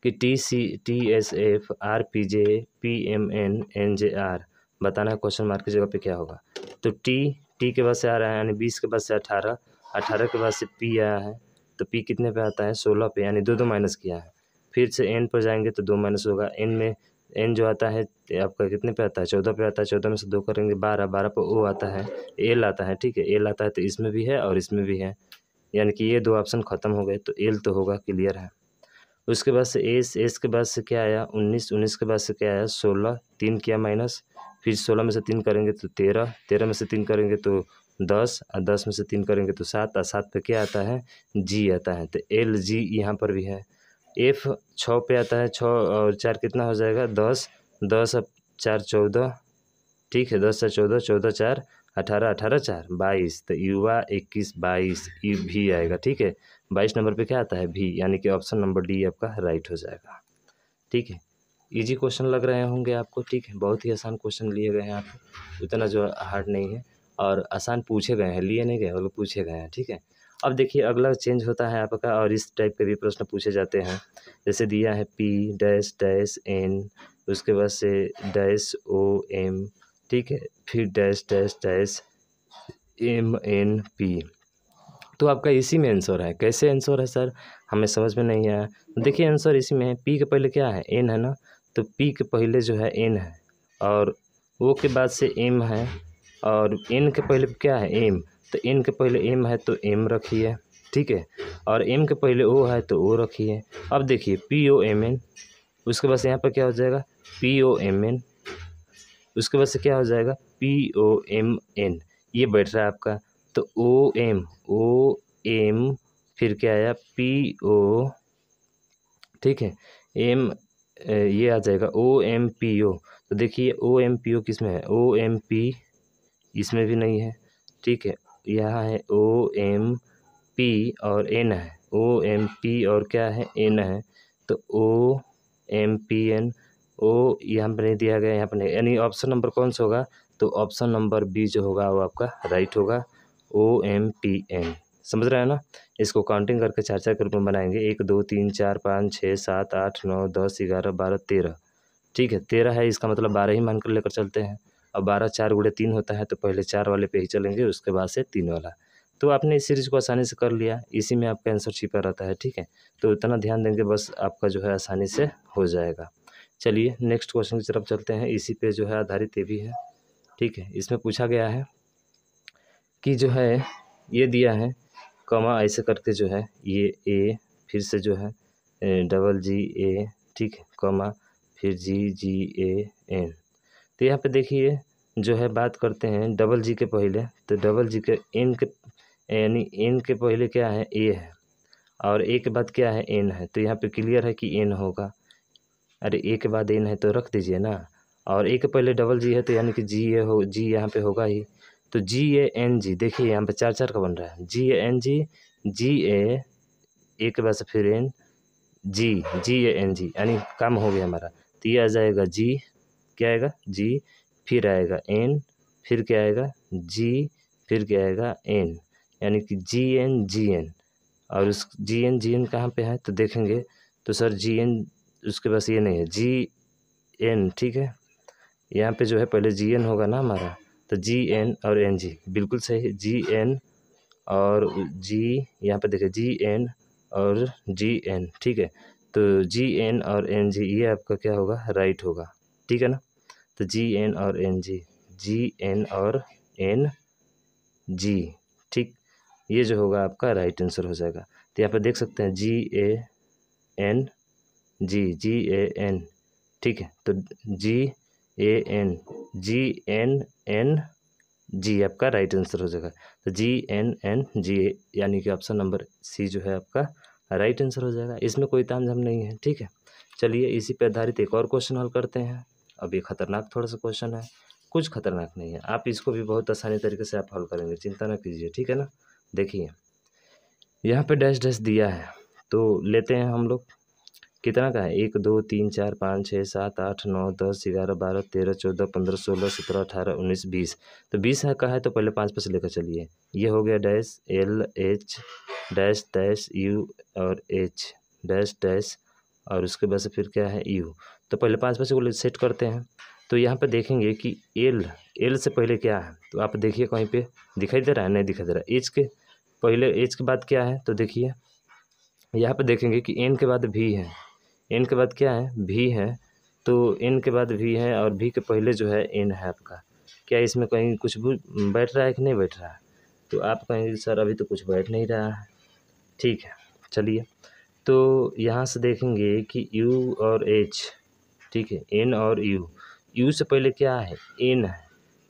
कि T C T S F R P J P M N N J R बताना है क्वेश्चन मार्क की जगह पे क्या होगा तो टी टी के बाद से आ रहा है यानी बीस के बाद से अठारह अठारह के बाद से पी आया है तो पी कितने पे आता है सोलह पे यानी दो दो माइनस किया है फिर से एन पर जाएंगे तो दो माइनस होगा एन में एन जो आता है आपका कितने पे आता है चौदह पे आता है चौदह में से दो करेंगे बारह बारह पर ओ आता है एल आता है ठीक है एल आता है तो इसमें भी है और इसमें भी है यानी कि ये दो ऑप्शन ख़त्म हो गए तो एल तो होगा क्लियर है उसके बाद से एस एस के बाद से क्या आया उन्नीस उन्नीस के बाद से क्या आया सोलह तीन किया माइनस फिर सोलह में से तीन करेंगे तो तेरह तेरह में से तीन करेंगे तो दस और दस में से तीन करेंगे तो सात और सात पे क्या आता है जी आता है तो एल जी यहाँ पर भी है एफ छः पे आता है छः और चार कितना हो जाएगा दस दस अब चार चौदह ठीक है दस से चौदह चौदह चार अठारह अठारह चार बाईस तो युवा इक्कीस बाईस यू भी आएगा ठीक है बाईस नंबर पे क्या आता है भी यानी कि ऑप्शन नंबर डी आपका राइट हो जाएगा ठीक है इजी क्वेश्चन लग रहे होंगे आपको ठीक है बहुत ही आसान क्वेश्चन लिए गए हैं आप उतना जो हार्ड नहीं है और आसान पूछे गए हैं लिए नहीं गए वो पूछे गए हैं ठीक है अब देखिए अगला चेंज होता है आपका और इस टाइप के भी प्रश्न पूछे जाते हैं जैसे दिया है पी डैश डैश एन उसके बाद से डैश ओ एम ठीक है फिर dash dash dash M N P तो आपका इसी में आंसर है कैसे आंसर है सर हमें समझ में नहीं आया देखिए आंसर इसी में है पी के पहले क्या है एन है ना तो पी के पहले जो है एन है और ओ के बाद से एम है और एन के पहले क्या है एम तो एन के पहले एम है तो एम रखिए ठीक है और एम के पहले ओ है तो ओ रखिए अब देखिए पी ओ एम एन उसके बाद से यहाँ पर क्या हो जाएगा पी ओ एम एन उसके बाद से क्या हो जाएगा पी ओ एम एन ये बैठ रहा है आपका तो ओ एम ओ एम फिर क्या आया पी ओ ठीक है एम ये आ जाएगा ओ एम पी ओ तो देखिए ओ एम पी ओ किस में है ओ एम पी इसमें भी नहीं है ठीक है यह है ओ एम पी और एन है ओ एम पी और क्या है एन है तो O M P N O यहाँ पर नहीं दिया गया यहाँ पर नहीं यानी ऑप्शन नंबर कौन सा होगा तो ऑप्शन नंबर बी जो होगा वो आपका राइट होगा ओ एम पी एन समझ रहे हैं ना इसको काउंटिंग करके चार चार के रूप में बनाएंगे एक दो तीन चार पाँच छः सात आठ नौ दस ग्यारह बारह तेरह ठीक है तेरह है इसका मतलब बारह ही मान कर लेकर चलते हैं और बारह चार गुड़े तीन होता है तो पहले चार वाले पे ही चलेंगे उसके बाद से तीन वाला तो आपने इस सीरीज को आसानी से कर लिया इसी में आपका आंसर छिपा रहता है ठीक है तो इतना ध्यान देंगे बस आपका जो है आसानी से हो जाएगा चलिए नेक्स्ट क्वेश्चन की तरफ चलते हैं इसी पे जो है आधारित ये भी है ठीक है इसमें पूछा गया है कि जो है ये दिया है कमा ऐसे करके जो है ये ए फिर से जो है डबल जी ए ठीक है कमा फिर जी जी ए एन तो यहाँ पे देखिए जो है बात करते हैं डबल जी के पहले तो डबल जी के एन के यानी एन के पहले क्या है ए है और ए के बाद क्या है एन है तो यहाँ पे क्लियर है कि एन होगा अरे ए के बाद एन है तो रख दीजिए ना और ए के पहले डबल जी है तो यानी कि जी ए हो जी यहाँ पे होगा ही तो जी ए एन जी देखिए यहाँ पे चार चार का बन रहा है जी ए एन जी जी ए ए के बाद से फिर N G ji A N जी यानी काम हो गया हमारा तो ये आ जाएगा जी क्या आएगा जी फिर आएगा एन फिर क्या आएगा जी फिर क्या आएगा एन यानी कि जी एन जी एन और उस जी एन जी एन कहाँ पर है तो देखेंगे तो सर जी एन उसके पास ये नहीं है जी एन ठीक है यहाँ पे जो है पहले जी एन होगा ना हमारा तो जी एन और एन जी बिल्कुल सही है जी एन और जी यहाँ पे देखें जी एन और जी एन ठीक है तो जी एन और एन जी ये आपका क्या होगा राइट होगा ठीक है ना तो जी एन और एन जी जी एन और एन जी ठीक ये जो होगा आपका राइट आंसर हो जाएगा तो यहाँ पर देख सकते हैं जी A N G ji A N ठीक है तो G A N G N N G आपका राइट आंसर हो जाएगा तो जी एन एन जी ए यानी कि ऑप्शन नंबर सी जो है आपका राइट आंसर हो जाएगा इसमें कोई तामझाम नहीं है ठीक है चलिए इसी पर आधारित एक और क्वेश्चन हल करते हैं अब ये खतरनाक थोड़ा सा क्वेश्चन है कुछ खतरनाक नहीं है आप इसको भी बहुत आसानी तरीके से आप हल करेंगे चिंता ना कीजिए ठीक है ना देखिए यहाँ पे डैश डैश दिया है तो लेते हैं हम लोग कितना का है एक दो तीन चार पाँच छः सात आठ नौ दस ग्यारह बारह तेरह चौदह पंद्रह सोलह सत्रह अठारह उन्नीस बीस तो बीस है का है तो पहले पाँच पर लेकर चलिए ये हो गया dash L H dash dash U और एच डैश डैश और उसके बाद से फिर क्या है यू e तो पहले पाँच पाँच को सेट करते हैं तो यहाँ पर देखेंगे कि एल एल से पहले क्या है तो आप देखिए कहीं पर दिखाई दे रहा है नहीं दिखाई दे रहा है एच के पहले एच के बाद क्या है तो देखिए यहाँ पर देखेंगे कि एन के बाद भी है एन के बाद क्या है भी है तो एन के बाद भी है और भी के पहले जो है एन है आपका क्या इसमें कहीं कुछ भी बैठ रहा है कि नहीं बैठ रहा है तो आप कहेंगे सर अभी तो कुछ बैठ नहीं रहा है ठीक है चलिए तो यहाँ से देखेंगे कि यू और एच ठीक है एन और यू यू से पहले क्या है एन है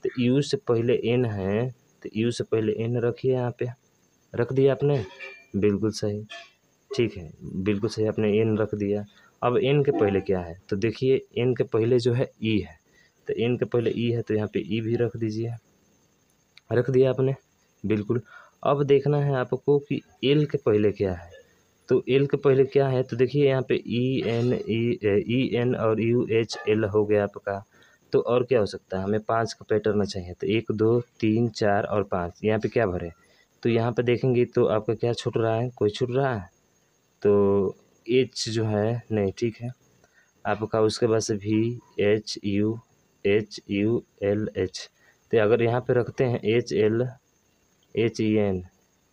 तो यू से पहले एन है तो यू से पहले एन रखिए यहाँ पे रख दिया आपने बिल्कुल सही ठीक है बिल्कुल सही आपने एन रख दिया अब एन के पहले क्या है तो देखिए एन के पहले जो है ई e है तो एन के पहले ई e है तो यहाँ पे ई e भी रख दीजिए रख दिया आपने बिल्कुल अब देखना है आपको कि एल के पहले क्या है तो एल के पहले क्या है तो देखिए यहाँ पे ई एन ई एन और यू एच एल हो गया आपका तो और क्या हो सकता है हमें पाँच का पैटर्न चाहिए तो एक दो तीन चार और पाँच यहाँ पे क्या भरे तो यहाँ पे देखेंगे तो आपका क्या छूट रहा है कोई छूट रहा है तो एच जो है नहीं ठीक है आपका उसके बाद से भी H U H U L H तो अगर यहाँ पे रखते हैं H L H E N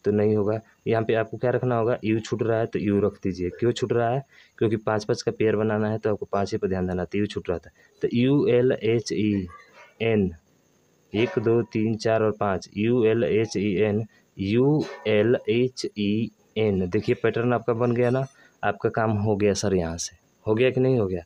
तो नहीं होगा यहाँ पे आपको क्या रखना होगा यू छूट रहा है तो यू रख दीजिए क्यों छूट रहा है क्योंकि पाँच पाँच का पेयर बनाना है तो आपको पाँच ही पर ध्यान देना था तो यू छूट रहा था तो U L H E N एक दो तीन चार और पाँच U L H E N U L H E N देखिए पैटर्न आपका बन गया ना आपका काम हो गया सर यहाँ से हो गया कि नहीं हो गया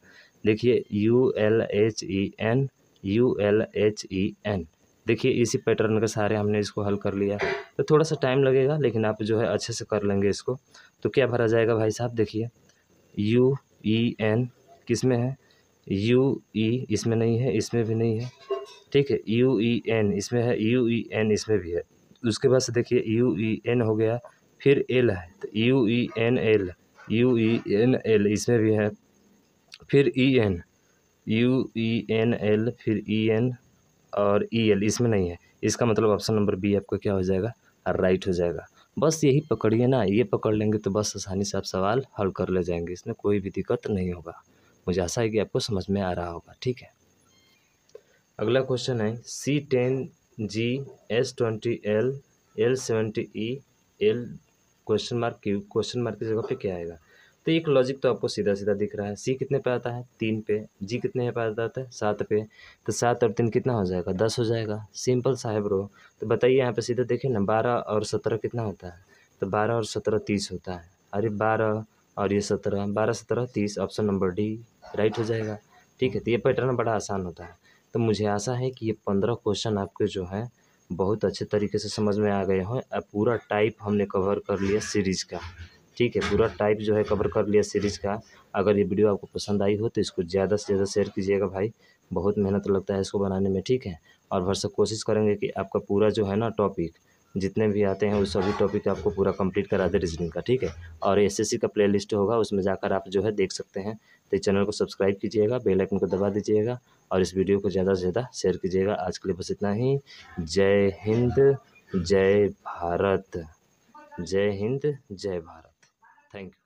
देखिए U L H E N U L H E N देखिए इसी पैटर्न के सहारे हमने इसको हल कर लिया तो थोड़ा सा टाइम लगेगा लेकिन आप जो है अच्छे से कर लेंगे इसको तो क्या भरा जाएगा भाई साहब देखिए यू ई e, एन किस में है यू ई e इसमें नहीं है इसमें भी नहीं है ठीक है यू ई एन इसमें है यू ई एन इसमें भी है उसके बाद से देखिए यू ई एन हो गया फिर एल है तो U E N L U E N L इसमें भी है फिर E N U E N L फिर ई e, एन और ई e एल इसमें नहीं है इसका मतलब ऑप्शन नंबर बी आपका क्या हो जाएगा राइट हो जाएगा बस यही पकड़िए ना ये पकड़ लेंगे तो बस आसानी से आप सवाल हल कर ले जाएंगे इसमें कोई भी दिक्कत नहीं होगा मुझे आशा है कि आपको समझ में आ रहा होगा ठीक है अगला क्वेश्चन है C ten G S twenty L L seventy E L question mark Q question mark की जगह पे क्या आएगा तो एक लॉजिक तो आपको सीधा सीधा दिख रहा है सी कितने पे आता है तीन पे जी कितने पे आता है सात पे तो सात और तीन कितना हो जाएगा दस हो जाएगा सिंपल सा है ब्रो तो बताइए यहाँ पे सीधा देखिए ना बारह और सत्रह कितना होता है तो बारह और सत्रह तीस होता है अरे बारह और ये सत्रह बारह सत्रह तीस ऑप्शन नंबर डी राइट हो जाएगा ठीक है तो ये पैटर्न बड़ा आसान होता है तो मुझे आशा है कि ये पंद्रह क्वेश्चन आपके जो है बहुत अच्छे तरीके से समझ में आ गए हों पूरा टाइप हमने कवर कर लिया सीरीज़ का ठीक है पूरा टाइप जो है कवर कर लिया सीरीज़ का अगर ये वीडियो आपको पसंद आई हो तो इसको ज़्यादा से ज़्यादा शेयर कीजिएगा भाई बहुत मेहनत लगता है इसको बनाने में ठीक है और भर से कोशिश करेंगे कि आपका पूरा जो है ना टॉपिक जितने भी आते हैं उस सभी टॉपिक आपको पूरा कंप्लीट करा दे रीजनिंग का ठीक है और एसएससी का प्लेलिस्ट होगा उसमें जाकर आप जो है देख सकते हैं तो चैनल को सब्सक्राइब कीजिएगा बेल आइकन को दबा दीजिएगा और इस वीडियो को ज़्यादा से ज़्यादा शेयर कीजिएगा आज के लिए बस इतना ही जय हिंद जय भारत जय हिंद जय भारत think